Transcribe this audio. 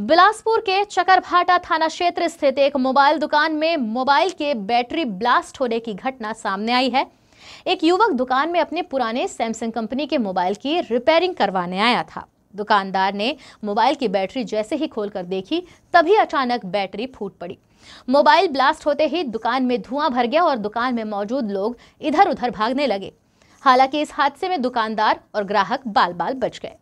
बिलासपुर के चकरभाटा थाना क्षेत्र स्थित एक मोबाइल दुकान में मोबाइल के बैटरी ब्लास्ट होने की घटना सामने आई है एक युवक दुकान में अपने पुराने सैमसंग कंपनी के मोबाइल की रिपेयरिंग करवाने आया था दुकानदार ने मोबाइल की बैटरी जैसे ही खोलकर देखी तभी अचानक बैटरी फूट पड़ी मोबाइल ब्लास्ट होते ही दुकान में धुआं भर गया और दुकान में मौजूद लोग इधर उधर भागने लगे हालांकि इस हादसे में दुकानदार और ग्राहक बाल बाल बच गए